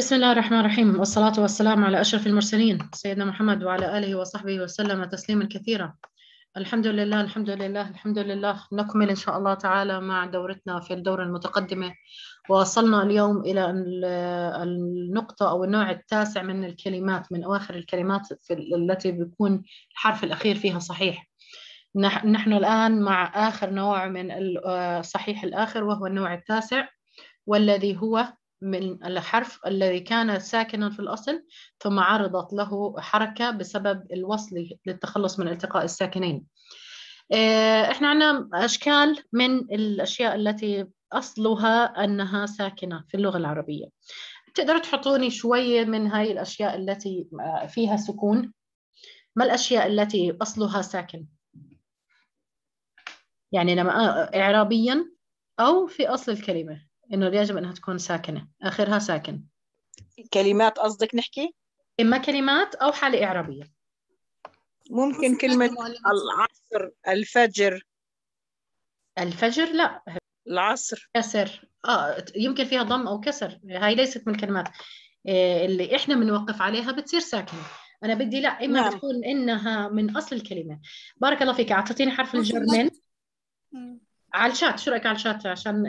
بسم الله الرحمن الرحيم والصلاة والسلام على أشرف المرسلين سيدنا محمد وعلى آله وصحبه وسلم تسليما كثيرا الحمد لله الحمد لله الحمد لله نكمل إن شاء الله تعالى مع دورتنا في الدورة المتقدمة وصلنا اليوم إلى النقطة أو النوع التاسع من الكلمات من أواخر الكلمات التي بيكون الحرف الأخير فيها صحيح نحن الآن مع آخر نوع من الصحيح آه، الآخر وهو النوع التاسع والذي هو من الحرف الذي كان ساكنا في الأصل ثم عرضت له حركة بسبب الوصل للتخلص من التقاء الساكنين آه، احنا عندنا أشكال من الأشياء التي أصلها أنها ساكنة في اللغة العربية تقدر تحطوني شوية من هاي الأشياء التي آه، فيها سكون ما الأشياء التي أصلها ساكن يعني لما إعرابيا أو في أصل الكلمة إنه يجب أنها تكون ساكنة آخرها ساكن كلمات قصدك نحكي؟ إما كلمات أو حالة إعرابية ممكن كلمة يعني العصر الفجر الفجر لا العصر كسر اه يمكن فيها ضم او كسر هاي ليست من الكلمات آه، اللي احنا بنوقف عليها بتصير ساكنه انا بدي لا اما نعم. تكون انها من اصل الكلمه بارك الله فيك اعطيتيني حرف الجر من على الشات شو رايك على الشات عشان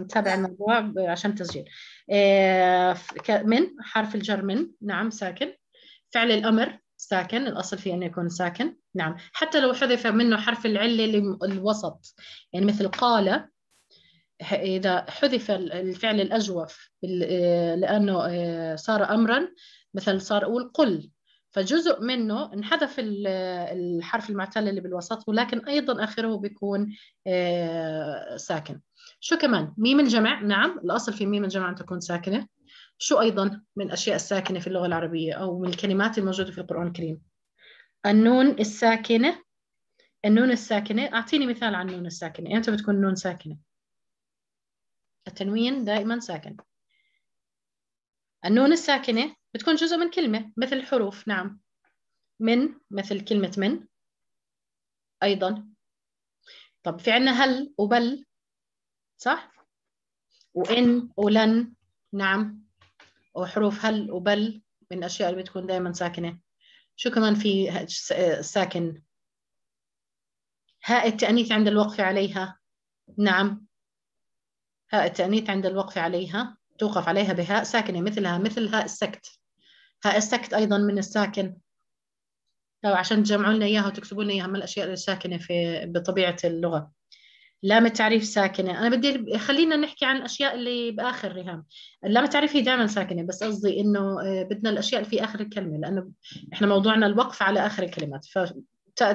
نتابع آه، نعم. الموضوع آه، عشان تسجيل آه، من حرف الجر من نعم ساكن فعل الامر ساكن الاصل فيه انه يكون ساكن نعم حتى لو حذف منه حرف العله الوسط يعني مثل قال اذا حذف الفعل الاجوف لانه صار امرا مثل صار اقول قل فجزء منه انحذف الحرف المعتل اللي بالوسط ولكن ايضا اخره بيكون آه، ساكن شو كمان ميم الجمع نعم الاصل في ميم الجمع ان تكون ساكنه شو ايضا من الاشياء الساكنه في اللغه العربيه او من الكلمات الموجوده في القران الكريم النون الساكنه النون الساكنه اعطيني مثال عن النون الساكنه امتى بتكون النون ساكنه التنوين دائما ساكن النون الساكنه بتكون جزء من كلمة مثل حروف نعم من مثل كلمة من أيضا طب في عنا هل وبل صح وإن ولن نعم وحروف هل وبل من الأشياء اللي بتكون دائما ساكنة شو كمان في ساكن هاء التأنيث عند الوقف عليها نعم هاء التأنيث عند الوقف عليها توقف عليها بهاء ساكنة مثلها مثل هاء السكت ها السكت ايضا من الساكن لو عشان تجمعوا لنا اياها وتكتبوا لنا اياها من الاشياء الساكنه في بطبيعه اللغه لام التعريف ساكنه انا بدي خلينا نحكي عن الاشياء اللي باخر رهام اللام التعريف هي دائما ساكنه بس قصدي انه آه، بدنا الاشياء اللي في اخر الكلمه لانه احنا موضوعنا الوقف على اخر الكلمات ف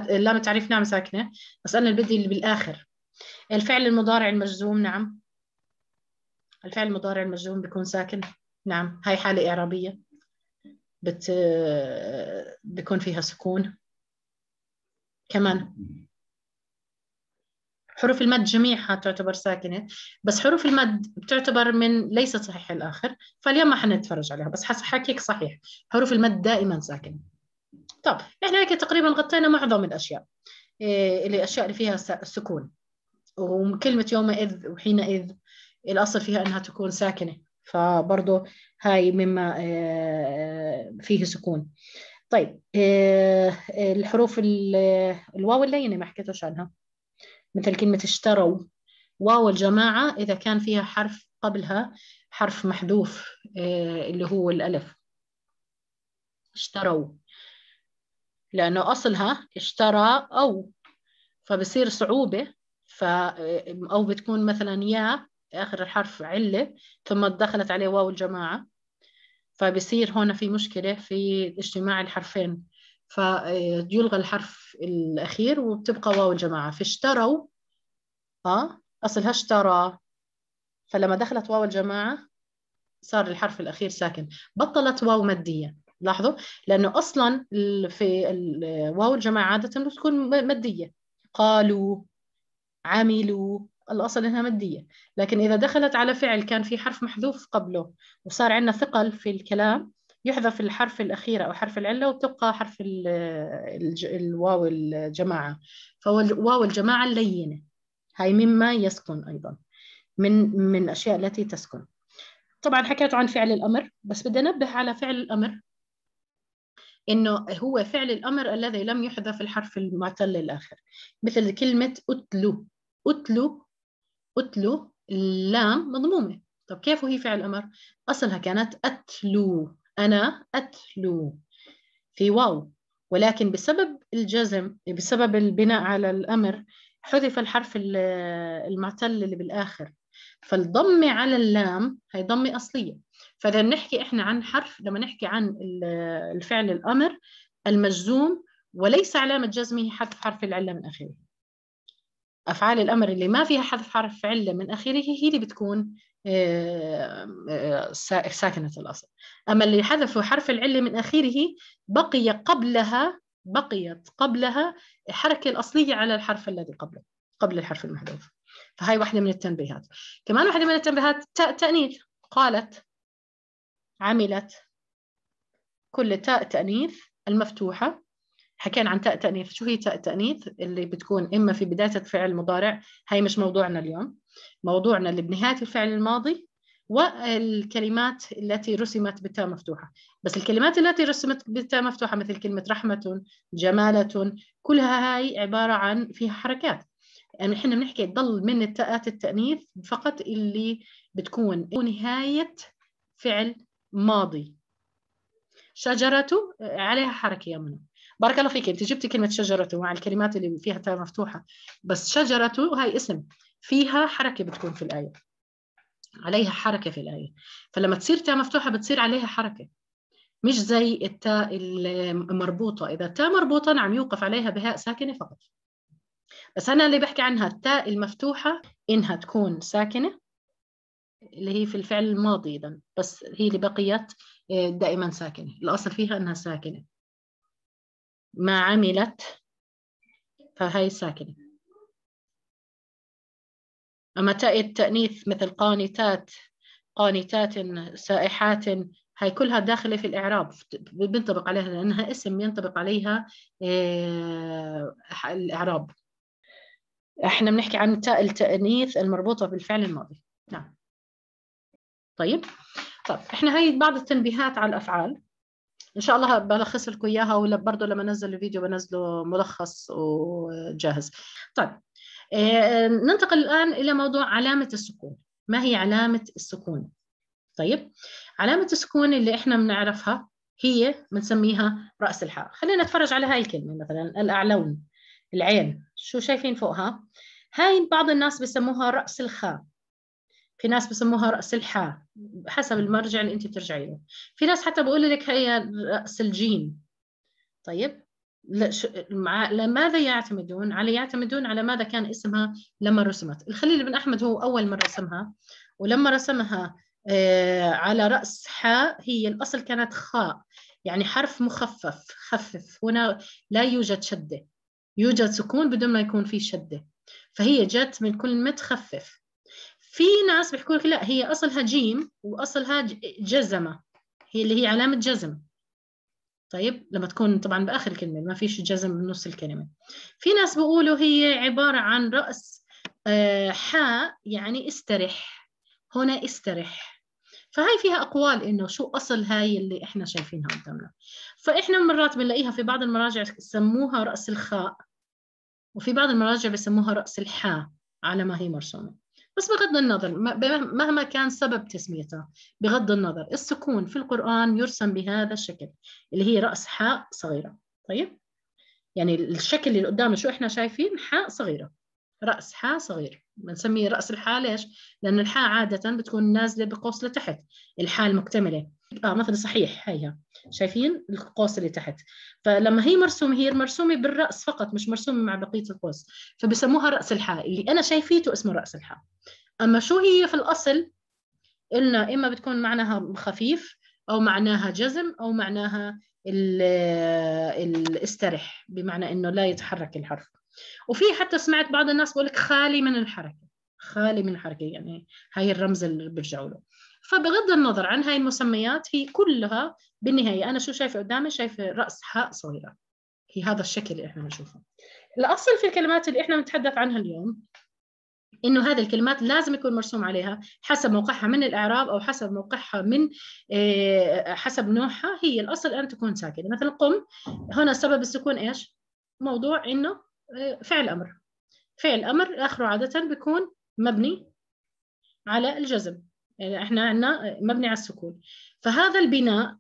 لام التعريف نعم ساكنه بس انا اللي بدي اللي بالاخر الفعل المضارع المجزوم نعم الفعل المضارع المجزوم بيكون ساكن نعم هاي حاله اعرابيه بت بيكون فيها سكون كمان حروف المد جميعها تعتبر ساكنة بس حروف المد بتعتبر من ليست صحيح الآخر فاليوم ما حنتفرج عليها بس حكيك صحيح حروف المد دائما ساكنة طب احنا هيك تقريبا غطينا معظم الأشياء إيه، اللي الأشياء اللي فيها سكون وكلمة يومئذ وحينئذ الأصل فيها أنها تكون ساكنة فبرضه هاي مما آه، آه، فيه سكون طيب آه، الحروف الواو اللينة ما حكيتوش عنها مثل كلمة اشتروا واو الجماعة إذا كان فيها حرف قبلها حرف محذوف اللي هو الألف اشتروا لأنه أصلها اشترى أو فبصير صعوبة ف أو بتكون مثلا يا آخر الحرف علة ثم دخلت عليه واو الجماعة فبصير هنا في مشكلة في اجتماع الحرفين فيلغى آه، الحرف الأخير وبتبقى واو الجماعة فاشتروا اه أصلها اشترى فلما دخلت واو الجماعة صار الحرف الأخير ساكن بطلت واو مادية لاحظوا لأنه أصلا في واو الجماعة عادة بتكون مادية قالوا عملوا الأصل إنها مادية لكن إذا دخلت على فعل كان في حرف محذوف قبله وصار عندنا ثقل في الكلام يحذف الحرف الأخير أو حرف العلة وبتبقى حرف الواو الجماعة فواو الجماعة اللينة هاي مما يسكن أيضا من من الأشياء التي تسكن طبعا حكيت عن فعل الأمر بس بدي أنبه على فعل الأمر انه هو فعل الامر الذي لم يحذف الحرف المعتل الاخر مثل كلمه اتلو اتلو أتلو اللام مضمومة طب كيف وهي فعل أمر؟ أصلها كانت أتلو أنا أتلو في واو ولكن بسبب الجزم بسبب البناء على الأمر حذف الحرف المعتل اللي بالآخر فالضمة على اللام هي ضمة أصلية فإذا بنحكي إحنا عن حرف لما نحكي عن الفعل الأمر المجزوم وليس علامة جزمه حذف حرف العلة من آخره أفعال الأمر اللي ما فيها حذف حرف علة من آخره هي اللي بتكون آه، آه، ساكنة الأصل أما اللي حذفوا حرف العلة من آخره بقي قبلها بقيت قبلها الحركة الأصلية على الحرف الذي قبله قبل الحرف المحذوف فهي واحدة من التنبيهات كمان واحدة من التنبيهات تاء تأنيث قالت عملت كل تاء تأنيث المفتوحة حكينا عن تاء تأنيث شو هي تاء التأنيث اللي بتكون إما في بداية فعل مضارع هاي مش موضوعنا اليوم موضوعنا اللي بنهاية الفعل الماضي والكلمات التي رسمت بالتاء مفتوحة بس الكلمات التي رسمت بالتاء مفتوحة مثل كلمة رحمة جمالة كلها هاي عبارة عن فيها حركات يعني احنا بنحكي ضل من التاءات التأنيث فقط اللي بتكون نهاية فعل ماضي شجرة عليها حركة يا منى بارك الله فيك انت جبتي كلمه شجرته مع الكلمات اللي فيها تاء مفتوحه بس شجرته هاي اسم فيها حركه بتكون في الايه عليها حركه في الايه فلما تصير تاء مفتوحه بتصير عليها حركه مش زي التاء المربوطه اذا التاء مربوطه نعم يوقف عليها بهاء ساكنه فقط بس انا اللي بحكي عنها التاء المفتوحه انها تكون ساكنه اللي هي في الفعل الماضي اذا بس هي اللي بقيت آه، دائما ساكنه الاصل فيها انها ساكنه ما عملت فهي ساكنة أما تاء التأنيث مثل قانتات قانتات سائحات هاي كلها داخلة في الإعراب بينطبق عليها لأنها اسم ينطبق عليها آه، الإعراب احنا بنحكي عن تاء التأنيث المربوطة بالفعل الماضي نعم طيب طب احنا هاي بعض التنبيهات على الأفعال ان شاء الله بلخص لكم اياها وبرضه لما انزل الفيديو بنزله ملخص وجاهز طيب آه، ننتقل الان الى موضوع علامه السكون ما هي علامه السكون طيب علامه السكون اللي احنا بنعرفها هي بنسميها راس الحاء خلينا نتفرج على هاي الكلمه مثلا الاعلون العين شو شايفين فوقها هاي بعض الناس بسموها راس الخاء في ناس بسموها راس الحاء حسب المرجع اللي انت بترجعي له في ناس حتى بقول لك هي راس الجيم طيب لماذا يعتمدون على يعتمدون على ماذا كان اسمها لما رسمت الخليل بن احمد هو اول من رسمها ولما رسمها آه، على راس حاء هي الاصل كانت خاء يعني حرف مخفف خفف هنا لا يوجد شده يوجد سكون بدون ما يكون في شده فهي جت من كلمه خفف في ناس بيحكوا لك لا هي اصلها جيم واصلها جزمه هي اللي هي علامه جزم طيب لما تكون طبعا باخر الكلمه ما فيش جزم بنص الكلمه في ناس بيقولوا هي عباره عن راس آه، حاء يعني استرح هنا استرح فهي فيها اقوال انه شو اصل هاي اللي احنا شايفينها قدامنا فاحنا مرات بنلاقيها في بعض المراجع سموها راس الخاء وفي بعض المراجع بسموها راس الحاء على ما هي مرسومه بس بغض النظر مهما كان سبب تسميتها بغض النظر السكون في القرآن يرسم بهذا الشكل اللي هي رأس حاء صغيرة طيب يعني الشكل اللي قدامنا شو احنا شايفين حاء صغيرة رأس حاء صغير بنسميه رأس الحاء ليش؟ لأن الحاء عادة بتكون نازلة بقوس لتحت الحاء المكتملة اه مثلا صحيح هيها شايفين القوس اللي تحت فلما هي مرسومه هي مرسومه بالراس فقط مش مرسومه مع بقيه القوس فبسموها راس الحاء اللي انا شايفيته اسمه راس الحاء اما شو هي في الاصل قلنا اما بتكون معناها خفيف او معناها جزم او معناها الاسترح بمعنى انه لا يتحرك الحرف وفي حتى سمعت بعض الناس بقول لك خالي من الحركه خالي من الحركه يعني هاي الرمز اللي بيرجعوا له فبغض النظر عن هاي المسميات هي كلها بالنهاية أنا شو شايفة قدامي شايفة رأس حاء صغيرة هي هذا الشكل اللي إحنا بنشوفه الأصل في الكلمات اللي إحنا بنتحدث عنها اليوم انه هذه الكلمات لازم يكون مرسوم عليها حسب موقعها من الاعراب او حسب موقعها من آه، حسب نوعها هي الاصل ان تكون ساكنه مثلا قم هنا سبب السكون ايش موضوع انه آه، فعل امر فعل امر اخره عاده بيكون مبني على الجزم يعني احنا عندنا مبني على السكون فهذا البناء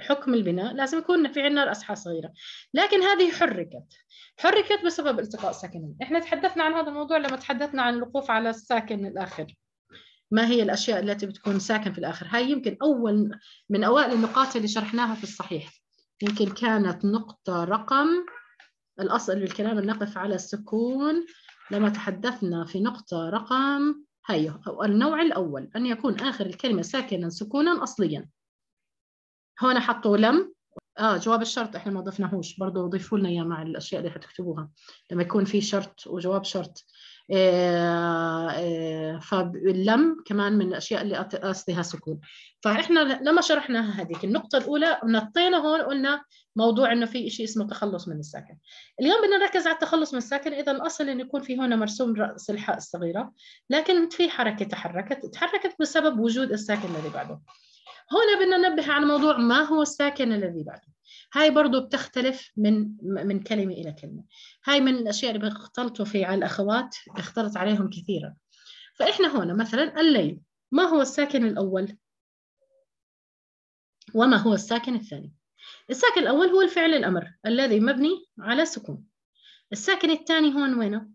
حكم البناء لازم يكون في عندنا الأصحى صغيرة لكن هذه حركت حركت بسبب التقاء ساكنين احنا تحدثنا عن هذا الموضوع لما تحدثنا عن الوقوف على الساكن الآخر ما هي الأشياء التي بتكون ساكن في الآخر هاي يمكن أول من أوائل النقاط اللي شرحناها في الصحيح يمكن كانت نقطة رقم الأصل بالكلام نقف على السكون لما تحدثنا في نقطة رقم هاي النوع الأول أن يكون آخر الكلمة ساكنا سكونا أصليا هون حطوا لم اه جواب الشرط احنا ما ضفناهوش برضه ضيفوا لنا اياه مع الاشياء اللي حتكتبوها لما يكون في شرط وجواب شرط إيه إيه فاللم كمان من الاشياء اللي اصلها سكون فاحنا لما شرحنا هذيك النقطه الاولى نطينا هون قلنا موضوع انه في شيء اسمه تخلص من السكن اليوم بدنا نركز على التخلص من السكن اذا الاصل انه يكون في هنا مرسوم راس الحاء الصغيره لكن في حركه تحركت تحركت بسبب وجود الساكن الذي بعده هنا بدنا ننبه على موضوع ما هو الساكن الذي بعده هاي برضه بتختلف من من كلمة إلى كلمة هاي من الأشياء اللي بيختلطوا في على الأخوات اختلط عليهم كثيرا فإحنا هنا مثلا الليل ما هو الساكن الأول وما هو الساكن الثاني الساكن الأول هو الفعل الأمر الذي مبني على السكون الساكن الثاني هون وينه؟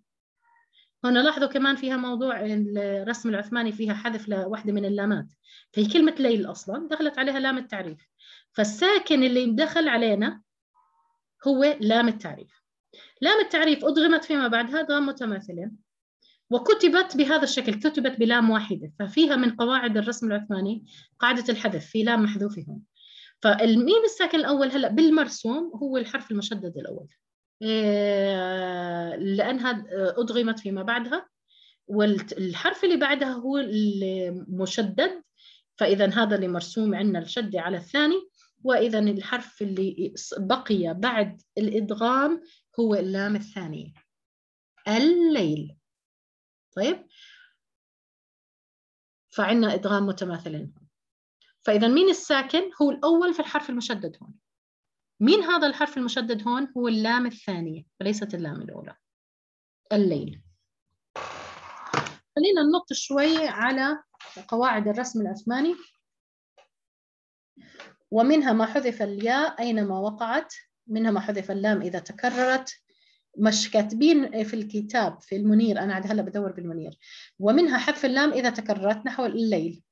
هون لاحظوا كمان فيها موضوع الرسم العثماني فيها حذف لوحدة من اللامات في كلمة ليل أصلا دخلت عليها لام التعريف فالساكن اللي دخل علينا هو لام التعريف لام التعريف أدغمت فيما بعدها أدغام متماثلين وكتبت بهذا الشكل كتبت بلام واحدة ففيها من قواعد الرسم العثماني قاعدة الحذف في لام محذوفة هون فالميم الساكن الأول هلأ بالمرسوم هو الحرف المشدد الأول آه، لأنها آه، أدغمت فيما بعدها والحرف اللي بعدها هو المشدد فإذا هذا اللي مرسوم عندنا الشدة على الثاني وإذا الحرف اللي بقي بعد الإدغام هو اللام الثانية الليل طيب فعندنا إدغام متماثلين فإذا مين الساكن؟ هو الأول في الحرف المشدد هون مين هذا الحرف المشدد هون؟ هو اللام الثانية وليست اللام الأولى الليل خلينا ننط شوي على قواعد الرسم العثماني ومنها ما حذف الياء أينما وقعت منها ما حذف اللام إذا تكررت مش كاتبين في الكتاب في المنير أنا عاد هلا بدور بالمنير ومنها حذف اللام إذا تكررت نحو الليل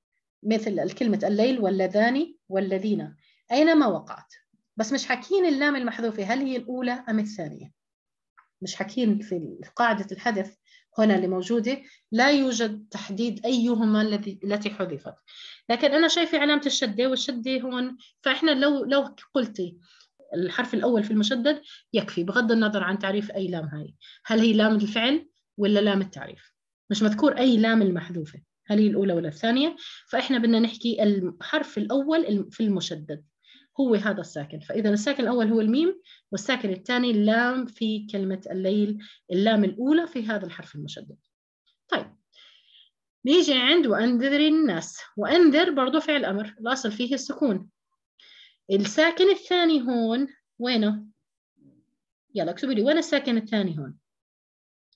مثل الكلمة الليل واللذان والذين أينما وقعت بس مش حاكين اللام المحذوفة هل هي الأولى أم الثانية مش حاكين في قاعدة الحذف هنا اللي موجودة لا يوجد تحديد أيهما الذي التي حذفت لكن أنا شايفة علامة الشدة والشدة هون فإحنا لو لو قلتي الحرف الأول في المشدد يكفي بغض النظر عن تعريف أي لام هاي هل هي لام الفعل ولا لام التعريف مش مذكور أي لام المحذوفة هل هي الأولى ولا الثانية فإحنا بدنا نحكي الحرف الأول في المشدد هو هذا الساكن فإذا الساكن الأول هو الميم والساكن الثاني اللام في كلمة الليل اللام الأولى في هذا الحرف المشدد طيب نيجي عند وأنذر الناس وأنذر برضو فعل أمر الأصل فيه السكون الساكن الثاني هون وينه؟ يلا اكتبوا لي وين الساكن الثاني هون؟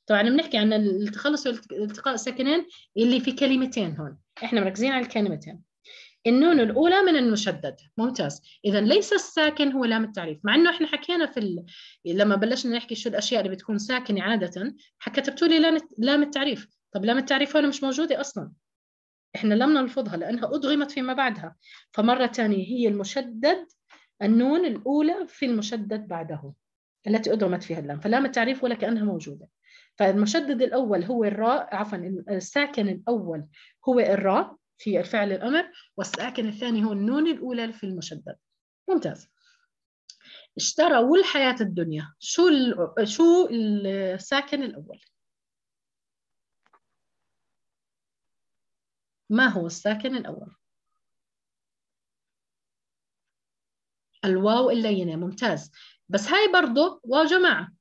طبعا بنحكي عن التخلص والالتقاء الساكنين اللي في كلمتين هون احنا مركزين على الكلمتين النون الاولى من المشدد ممتاز اذا ليس الساكن هو لام التعريف مع انه احنا حكينا في ال... لما بلشنا نحكي شو الاشياء اللي بتكون ساكنه عاده كتبتوا لي لام التعريف طب لام التعريف هون مش موجوده اصلا احنا لم نلفظها لانها ادغمت فيما بعدها فمره ثانيه هي المشدد النون الاولى في المشدد بعده التي ادغمت فيها اللام فلام التعريف ولا كانها موجوده فالمشدد الأول هو الراء عفوا الساكن الأول هو الراء في الفعل الأمر والساكن الثاني هو النون الأولى في المشدد ممتاز اشتروا الحياة الدنيا شو شو الساكن الأول ما هو الساكن الأول الواو اللينة ممتاز بس هاي برضه واو جماعة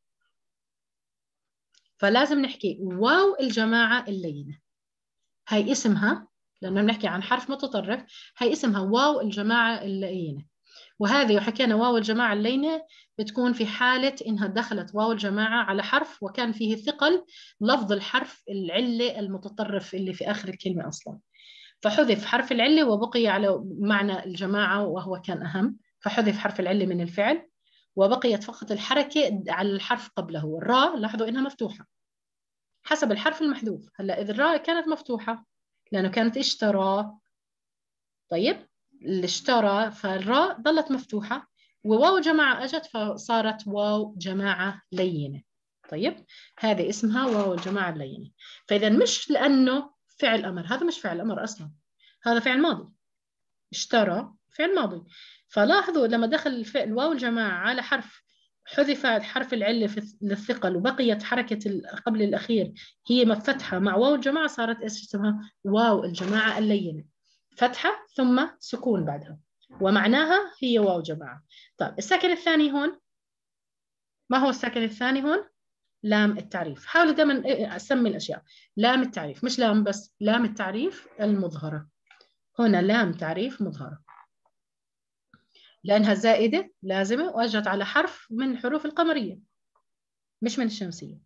فلازم نحكي واو الجماعة اللينة هي اسمها لأنه بنحكي عن حرف متطرف هي اسمها واو الجماعة اللينة وهذه وحكينا واو الجماعة اللينة بتكون في حالة إنها دخلت واو الجماعة على حرف وكان فيه ثقل لفظ الحرف العلة المتطرف اللي في آخر الكلمة أصلا فحذف حرف العلة وبقي على معنى الجماعة وهو كان أهم فحذف حرف العلة من الفعل وبقيت فقط الحركة على الحرف قبله الراء لاحظوا إنها مفتوحة حسب الحرف المحذوف هلا إذا الراء كانت مفتوحة لأنه كانت اشترى طيب اللي اشترى فالراء ظلت مفتوحة وواو جماعة أجت فصارت واو جماعة لينة طيب هذه اسمها واو الجماعة اللينة فإذا مش لأنه فعل أمر هذا مش فعل أمر أصلا هذا فعل ماضي اشترى فعل ماضي فلاحظوا لما دخل الفعل واو الجماعة على حرف حذف حرف العلة للثقل وبقيت حركة قبل الأخير هي مفتحة مع واو الجماعة صارت إيش اسمها واو الجماعة اللينة فتحة ثم سكون بعدها ومعناها هي واو جماعة طيب الساكن الثاني هون ما هو الساكن الثاني هون؟ لام التعريف حاولوا دائما إيه، إيه، أسمي الأشياء لام التعريف مش لام بس لام التعريف المظهرة هنا لام تعريف مظهرة لأنها زائدة لازمة وأجت على حرف من حروف القمرية مش من الشمسية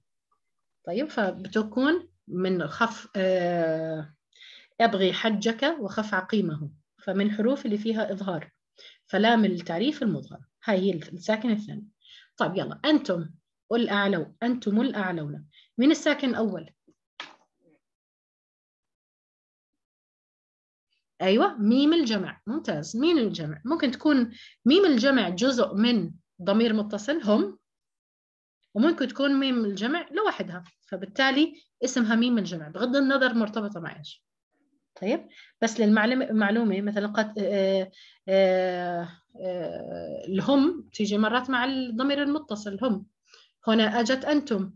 طيب فبتكون من خف آه، أبغي حجك وخف عقيمه فمن حروف اللي فيها إظهار فلام التعريف المظهر هاي هي الساكن الثاني طيب يلا أنتم الأعلو أنتم الأعلون من الساكن الأول أيوة ميم الجمع ممتاز ميم الجمع ممكن تكون ميم الجمع جزء من ضمير متصل هم وممكن تكون ميم الجمع لوحدها فبالتالي اسمها ميم الجمع بغض النظر مرتبطة مع إيش طيب بس للمعلومة مثلا قد آه، آه، آه، الهم تيجي مرات مع الضمير المتصل هم هنا أجت أنتم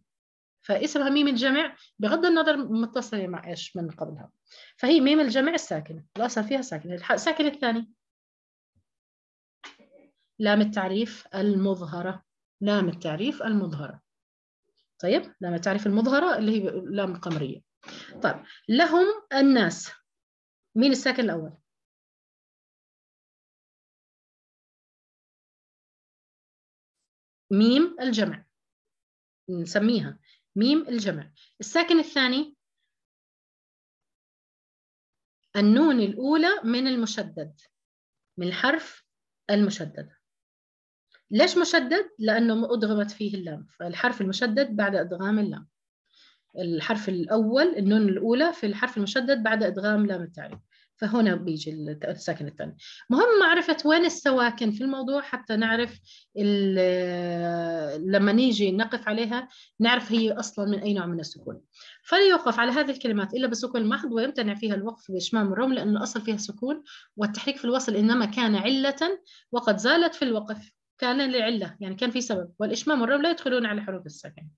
فاسمها ميم الجمع بغض النظر متصلة مع إيش من قبلها فهي ميم الجمع الساكنة الأصل فيها ساكنة الساكن الثاني لام التعريف المظهرة لام التعريف المظهرة طيب لام التعريف المظهرة اللي هي لام القمرية طيب لهم الناس مين الساكن الأول ميم الجمع نسميها ميم الجمع الساكن الثاني النون الأولى من المشدد من الحرف المشدد ليش مشدد؟ لأنه أدغمت فيه اللام فالحرف المشدد بعد إدغام اللام الحرف الأول النون الأولى في الحرف المشدد بعد إدغام لام التعريف فهنا بيجي الساكن الثاني مهم معرفة وين السواكن في الموضوع حتى نعرف لما نيجي نقف عليها نعرف هي أصلا من أي نوع من السكون فلا يوقف على هذه الكلمات إلا بسكون المحض ويمتنع فيها الوقف بإشمام الروم لأن الأصل فيها سكون والتحريك في الوصل إنما كان علة وقد زالت في الوقف كان لعلة يعني كان في سبب والإشمام الروم لا يدخلون على حروف السكن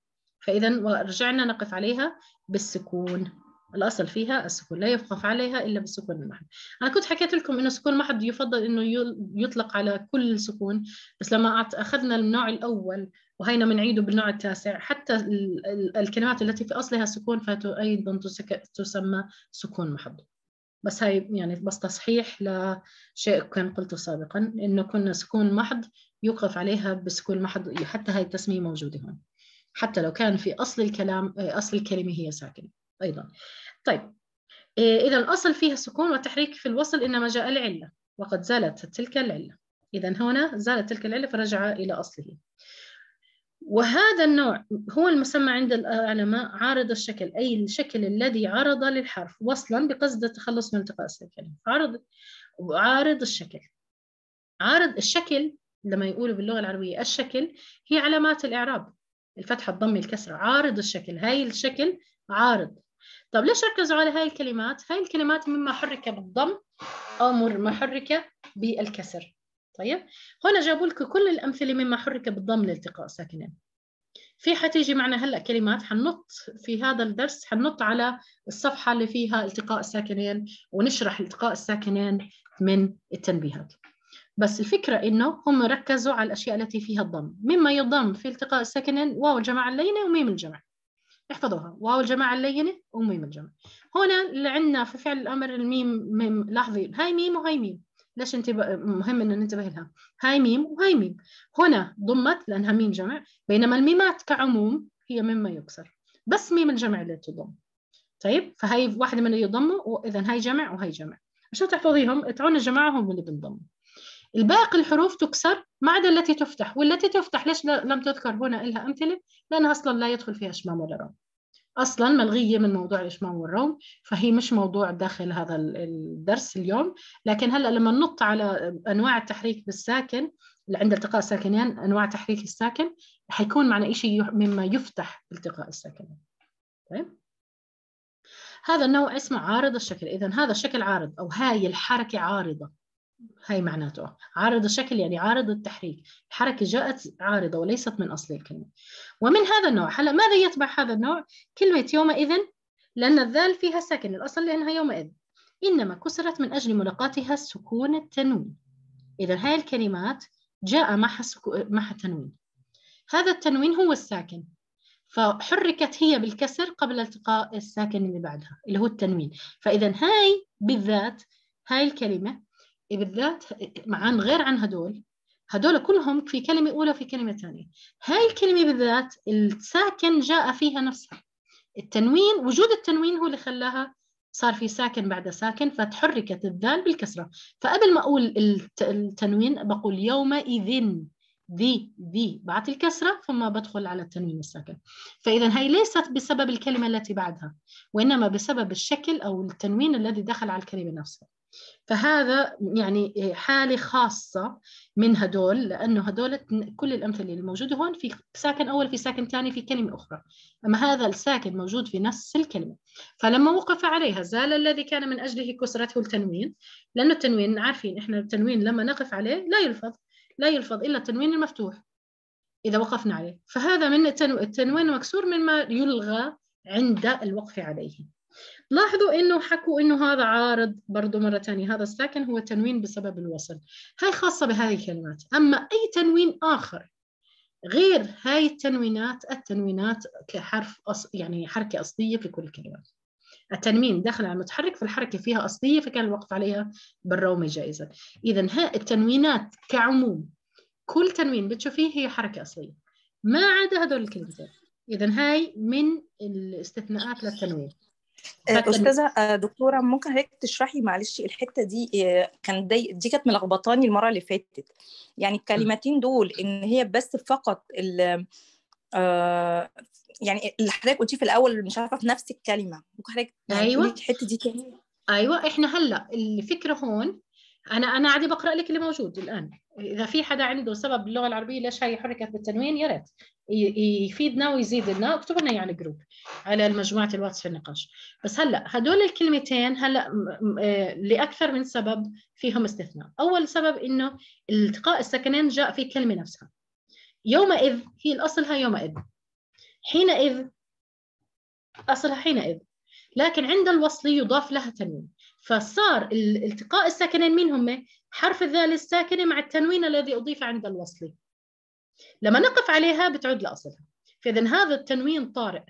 فإذا رجعنا نقف عليها بالسكون الأصل فيها السكون لا يوقف عليها إلا بالسكون المحض أنا كنت حكيت لكم إنه السكون المحض يفضل إنه يطلق على كل سكون بس لما أخذنا النوع الأول وهينا بنعيده بالنوع التاسع حتى الكلمات التي في أصلها سكون فأيضا تسمى سكون محض بس هاي يعني بس تصحيح لشيء كان قلته سابقا إنه كنا سكون محض يوقف عليها بسكون محض حتى هاي التسمية موجودة هون حتى لو كان في أصل الكلام أصل الكلمة هي ساكنة أيضا طيب آه، إذا الأصل فيها سكون وتحريك في الوصل إنما جاء العلة وقد زالت تلك العلة إذا هنا زالت تلك العلة فرجع إلى أصله وهذا النوع هو المسمى عند العلماء عارض الشكل أي الشكل الذي عرض للحرف وصلا بقصد التخلص من التقاء الساكنين عارض عارض الشكل عارض الشكل لما يقولوا باللغة العربية الشكل هي علامات الإعراب الفتحة الضم الكسرة عارض الشكل هاي الشكل عارض طب ليش ركزوا على هاي الكلمات؟ هاي الكلمات مما حرك بالضم أو مما حرك بالكسر طيب هنا جابوا لكم كل الأمثلة مما حرك بالضم لالتقاء ساكنين في حتيجي معنا هلا كلمات حننط في هذا الدرس حننط على الصفحه اللي فيها التقاء الساكنين ونشرح التقاء الساكنين من التنبيهات بس الفكره انه هم ركزوا على الاشياء التي فيها الضم مما يضم في التقاء الساكنين واو الجماعه اللينه وميم الجمع احفظوها واو الجماعة اللينة وميم الجماعة هنا اللي عندنا في فعل الأمر الميم ميم لاحظي هاي ميم وهاي ميم ليش انت مهم ان ننتبه لها هاي ميم وهاي ميم هنا ضمت لأنها ميم جمع بينما الميمات كعموم هي مما يكسر بس ميم الجمع اللي تضم طيب فهي واحدة من اللي يضموا وإذا هاي جمع وهي جمع عشان تحفظيهم اتعون الجماعة هم اللي بنضم الباقي الحروف تكسر ما عدا التي تفتح والتي تفتح ليش لم تذكر هنا لها أمثلة لأنها أصلا لا يدخل فيها شمام ولا رام اصلا ملغيه من موضوع الاشمام والروم فهي مش موضوع داخل هذا الدرس اليوم لكن هلا لما ننط على انواع التحريك بالساكن اللي عند التقاء الساكنين انواع تحريك الساكن حيكون معنا شيء مما يفتح بالتقاء الساكنين طيب هذا النوع اسمه عارض الشكل اذا هذا الشكل عارض او هاي الحركه عارضه هاي معناته عارض الشكل يعني عارض التحريك الحركة جاءت عارضة وليست من أصل الكلمة ومن هذا النوع هلا ماذا يتبع هذا النوع كلمة يومئذ لأن الذال فيها ساكن الأصل لأنها يومئذ إنما كسرت من أجل ملاقاتها سكون التنوين إذا هاي الكلمات جاء معها سكو... معها تنوين هذا التنوين هو الساكن فحركت هي بالكسر قبل التقاء الساكن اللي بعدها اللي هو التنوين فإذا هاي بالذات هاي الكلمة إيه بالذات مع غير عن هدول هدول كلهم في كلمة أولى وفي كلمة ثانية هاي الكلمة بالذات الساكن جاء فيها نفسها التنوين وجود التنوين هو اللي خلاها صار في ساكن بعد ساكن فتحركت الذال بالكسرة فقبل ما أقول التنوين بقول يومئذ ذي ذي بعت الكسرة ثم بدخل على التنوين الساكن فإذا هي ليست بسبب الكلمة التي بعدها وإنما بسبب الشكل أو التنوين الذي دخل على الكلمة نفسها فهذا يعني حالة خاصة من هدول لأنه هدول كل الأمثلة اللي موجودة هون في ساكن أول في ساكن ثاني في كلمة أخرى أما هذا الساكن موجود في نفس الكلمة فلما وقف عليها زال الذي كان من أجله كسرته التنوين لأن التنوين عارفين إحنا التنوين لما نقف عليه لا يلفظ لا يلفظ إلا التنوين المفتوح إذا وقفنا عليه فهذا من التنوين مكسور مما يلغى عند الوقف عليه لاحظوا انه حكوا انه هذا عارض برضه مره ثانيه هذا الساكن هو تنوين بسبب الوصل هاي خاصه بهذه الكلمات اما اي تنوين اخر غير هاي التنوينات التنوينات كحرف أص... يعني حركه اصليه في كل الكلمات التنوين داخل على المتحرك فالحركه فيها اصليه فكان الوقف عليها بالرومي جائزا اذا ها التنوينات كعموم كل تنوين بتشوفيه هي حركه اصليه ما عدا هذول الكلمتين اذا هاي من الاستثناءات للتنوين آه، استاذه آه، دكتوره ممكن حضرتك تشرحي معلش الحته دي آه، كان دي, دي كانت ملخبطاني المره اللي فاتت يعني الكلمتين دول ان هي بس فقط ال يعني اللي حضرتك قلتيه في الاول مش عارفه في نفس الكلمه ممكن حضرتك يعني ايوه الحته دي تاني ايوه احنا هلا الفكره هون انا انا عادي بقرا لك اللي موجود الان اذا في حدا عنده سبب باللغه العربيه ليش هي حركت بالتنوين يا ريت يفيدنا ويزيد لنا اكتب لنا يعني جروب على مجموعه الواتس في النقاش بس هلا هدول الكلمتين هلا آه، لاكثر من سبب فيهم استثناء اول سبب انه التقاء السكنين جاء في الكلمه نفسها يومئذ هي الاصلها يومئذ حينئذ اصلها حينئذ لكن عند الوصل يضاف لها تنوين فصار التقاء الساكنين مين هم؟ حرف الذال الساكنة مع التنوين الذي أضيف عند الوصل لما نقف عليها بتعود لأصلها فإذا هذا التنوين طارئ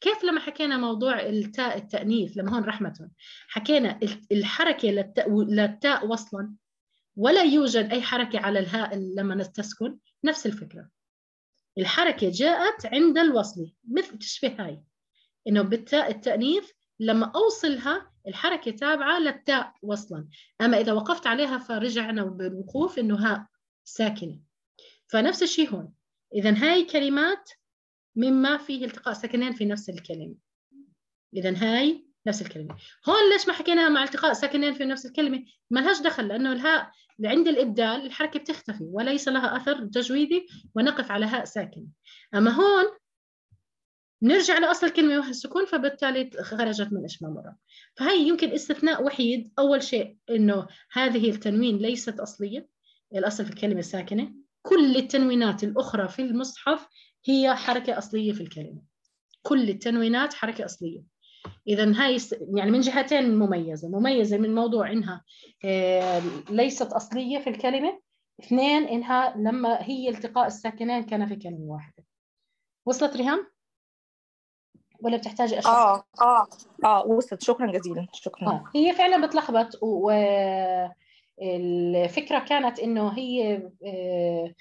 كيف لما حكينا موضوع التاء التأنيث لما هون رحمة حكينا الحركة للتاء, للتاء وصلا ولا يوجد أي حركة على الهاء لما نستسكن نفس الفكرة الحركة جاءت عند الوصل مثل تشبه هاي انه بالتاء التانيث لما اوصلها الحركه تابعه للتاء وصلا اما اذا وقفت عليها فرجعنا بالوقوف انه هاء ساكنه فنفس الشيء هون اذا هاي كلمات مما فيه التقاء ساكنين في نفس الكلمه اذا هاي نفس الكلمه هون ليش ما حكيناها مع التقاء ساكنين في نفس الكلمه ما لهاش دخل لانه الهاء عند الابدال الحركه بتختفي وليس لها اثر تجويدي ونقف على هاء ساكنه اما هون بنرجع لاصل الكلمه وهي السكون فبالتالي خرجت من اسمها مره فهي يمكن استثناء وحيد اول شيء انه هذه التنوين ليست اصليه الاصل في الكلمه ساكنه كل التنوينات الاخرى في المصحف هي حركه اصليه في الكلمه كل التنوينات حركه اصليه اذا هاي يعني من جهتين مميزه مميزه من موضوع انها ليست اصليه في الكلمه اثنين انها لما هي التقاء الساكنين كان في كلمه واحده وصلت ريهام ولا بتحتاجي اشخاص اه اه اه وصلت شكرا جزيلا شكرا آه. هي فعلا بتلخبط و الفكره كانت انه هي آه،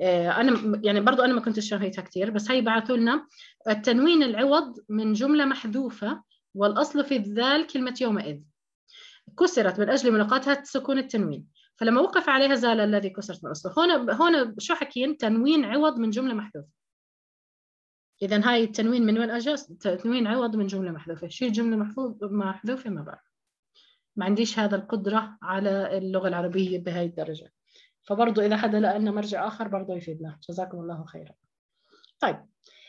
آه، انا يعني برضو انا ما كنت شاهيتها كثير بس هي بعثوا لنا التنوين العوض من جمله محذوفه والاصل في الذال كلمه يومئذ كسرت من اجل ملاقاتها سكون التنوين فلما وقف عليها زال الذي كسرت من اصله هون هون شو حكين تنوين عوض من جمله محذوفه اذا هاي التنوين من وين اجى تنوين عوض من جمله محذوفه شيل جمله محفوظ محذوفه ما بعرف ما عنديش هذا القدره على اللغه العربيه بهاي الدرجه فبرضه اذا حدا لقى لنا مرجع اخر برضه يفيدنا جزاكم الله خيرا طيب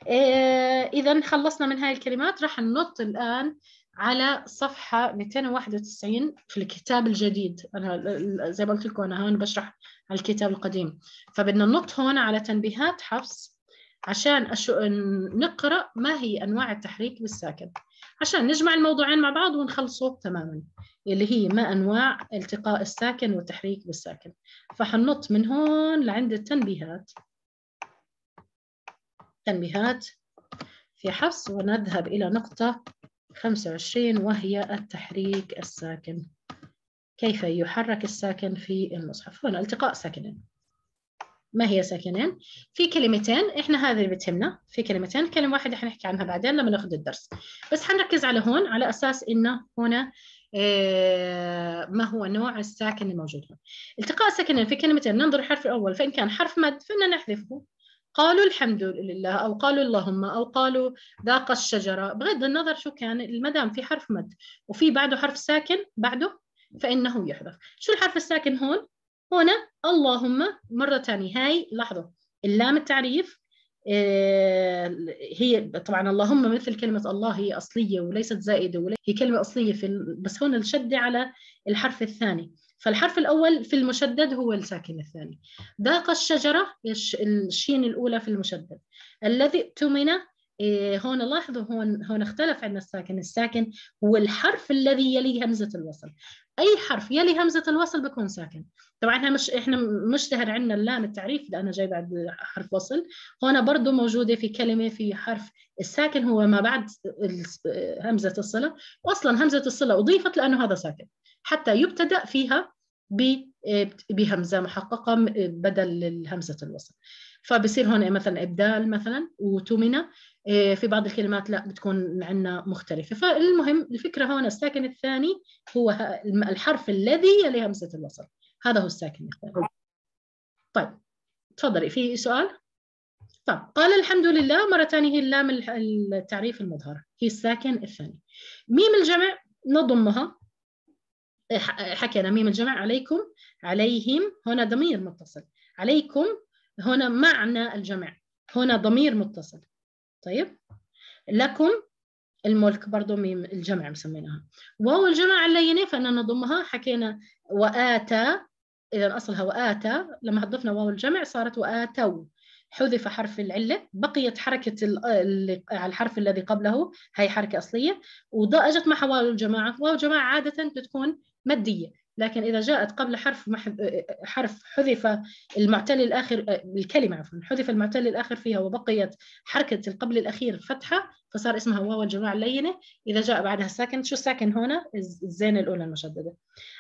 آه، اذا خلصنا من هاي الكلمات راح ننط الان على صفحة 291 في الكتاب الجديد أنا زي ما قلت لكم أنا هون بشرح على الكتاب القديم فبدنا ننط هون على تنبيهات حفص عشان أشو... نقرأ ما هي أنواع التحريك بالساكن عشان نجمع الموضوعين مع بعض ونخلصه تماما اللي هي ما أنواع التقاء الساكن والتحريك بالساكن فحنط من هون لعند التنبيهات تنبيهات في حفص ونذهب إلى نقطة 25 وهي التحريك الساكن كيف يحرك الساكن في المصحف هنا التقاء ساكنين ما هي ساكنين في كلمتين احنا هذه اللي بتهمنا في كلمتين كلمه واحده حنحكي عنها بعدين لما ناخذ الدرس بس حنركز على هون على اساس انه هنا آه، ما هو نوع الساكن الموجود هون التقاء الساكنين في كلمتين ننظر الحرف الاول فان كان حرف مد فانا نحذفه قالوا الحمد لله او قالوا اللهم او قالوا ذاق الشجره بغض النظر شو كان المدام في حرف مد وفي بعده حرف ساكن بعده فانه يحذف شو الحرف الساكن هون هنا اللهم مرة ثانية هاي لحظة اللام التعريف آه، هي طبعا اللهم مثل كلمة الله هي أصلية وليست زائدة هي كلمة أصلية في بس هون الشدة على الحرف الثاني فالحرف الأول في المشدد هو الساكن الثاني ذاق الشجرة الشين الأولى في المشدد الذي اؤتمن إيه، هون لاحظوا هون هون اختلف عندنا الساكن، الساكن هو الحرف الذي يلي همزه الوصل، اي حرف يلي همزه الوصل بكون ساكن، طبعا احنا مش احنا مشتهر عندنا اللام التعريف لأن جاي بعد حرف وصل، هون برضه موجوده في كلمه في حرف الساكن هو ما بعد همزه الصله، واصلا همزه الصله اضيفت لانه هذا ساكن، حتى يبتدا فيها إيه، بهمزه محققه بدل همزه الوصل. فبصير هون مثلا ابدال مثلا وتمنى إيه، في بعض الكلمات لا بتكون عندنا مختلفه فالمهم الفكره هون الساكن الثاني هو الحرف الذي يلي همزه الوصل هذا هو الساكن الثاني طيب تفضلي في سؤال طب قال الحمد لله مرة ثانية هي اللام التعريف المظهر هي الساكن الثاني ميم الجمع نضمها حكينا ميم الجمع عليكم عليهم هنا ضمير متصل عليكم هنا معنى الجمع هنا ضمير متصل طيب لكم الملك برضو ميم الجمع مسميناها واو الجمع اللينة فإننا نضمها حكينا وآتى إذا أصلها وآتى لما ضفنا واو الجمع صارت وآتوا حذف حرف العلة بقيت حركة الحرف الذي قبله هي حركة أصلية وأجت مع واو الجماعة واو الجماعة عادة بتكون مادية لكن إذا جاءت قبل حرف حرف حذف المعتل الآخر آه، الكلمة عفوا حذف المعتل الآخر فيها وبقيت حركة القبل الأخير فتحة فصار اسمها واو الجماعة اللينة إذا جاء بعدها ساكن شو الساكن هنا الزين الأولى المشددة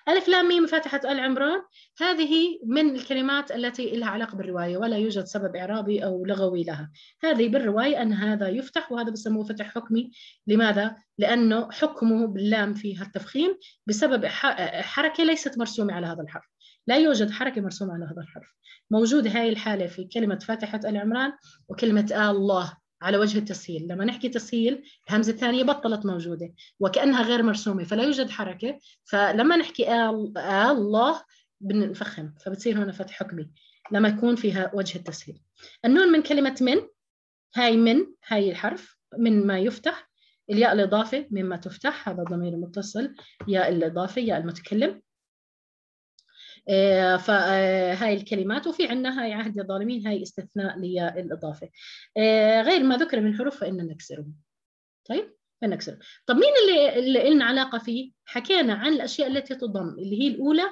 ألف لام ميم فاتحة آل عمران هذه من الكلمات التي لها علاقة بالرواية ولا يوجد سبب إعرابي أو لغوي لها هذه بالرواية أن هذا يفتح وهذا بسموه فتح حكمي لماذا؟ لأنه حكمه باللام فيها التفخيم بسبب حركة ليست مرسومة على هذا الحرف لا يوجد حركة مرسومة على هذا الحرف موجود هاي الحالة في كلمة فاتحة العمران وكلمة آه الله على وجه التسهيل لما نحكي تسهيل الهمزة الثانية بطلت موجودة وكأنها غير مرسومة فلا يوجد حركة فلما نحكي آل آه الله بنفخم فبتصير هنا فتح حكمي لما يكون فيها وجه التسهيل النون من كلمة من هاي من هاي الحرف من ما يفتح الياء الإضافة مما تفتح هذا الضمير المتصل ياء الإضافة ياء المتكلم آه، فهاي آه، الكلمات وفي عندنا هاي عهد الظالمين هاي استثناء للإضافة آه، غير ما ذكر من حروف فإننا نكسره طيب فنكسره طب مين اللي, اللي لنا علاقة فيه حكينا عن الأشياء التي تضم اللي هي الأولى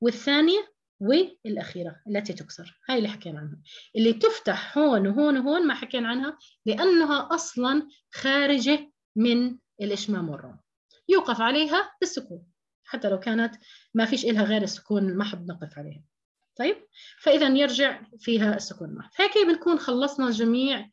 والثانية والأخيرة التي تكسر هاي اللي حكينا عنها اللي تفتح هون وهون وهون ما حكينا عنها لأنها أصلا خارجة من الإشمام والروم يوقف عليها بالسكون حتى لو كانت ما فيش إلها غير السكون المحض نقف عليها طيب فإذا يرجع فيها السكون المحض هيك بنكون خلصنا جميع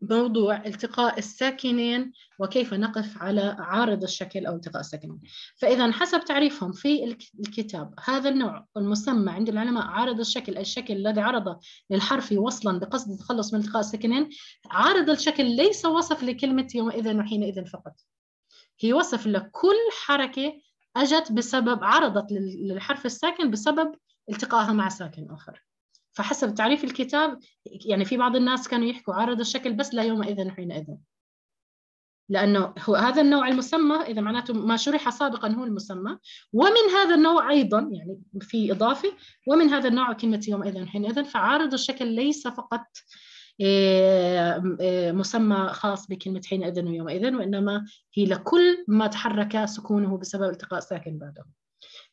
موضوع التقاء الساكنين وكيف نقف على عارض الشكل أو التقاء الساكنين فإذا حسب تعريفهم في الكتاب هذا النوع المسمى عند العلماء عارض الشكل الشكل الذي عرض للحرف وصلا بقصد التخلص من التقاء الساكنين عارض الشكل ليس وصف لكلمة يومئذ وحينئذ فقط هي وصف لكل حركة أجت بسبب عرضت للحرف الساكن بسبب التقائها مع ساكن آخر فحسب تعريف الكتاب يعني في بعض الناس كانوا يحكوا عارض الشكل بس لا يومئذ وحينئذ لأنه هو هذا النوع المسمى إذا معناته ما شرح سابقا هو المسمى ومن هذا النوع أيضا يعني في إضافة ومن هذا النوع كلمة يومئذ وحينئذ فعارض الشكل ليس فقط آه، آه، مسمى خاص بكلمة حينئذ ويومئذ وإنما هي لكل ما تحرك سكونه بسبب التقاء ساكن بعده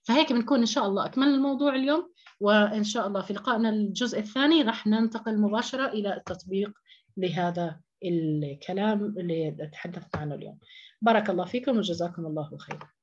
فهيك بنكون إن شاء الله أكملنا الموضوع اليوم وإن شاء الله في لقائنا الجزء الثاني رح ننتقل مباشرة إلى التطبيق لهذا الكلام اللي تحدثت عنه اليوم بارك الله فيكم وجزاكم الله خيرا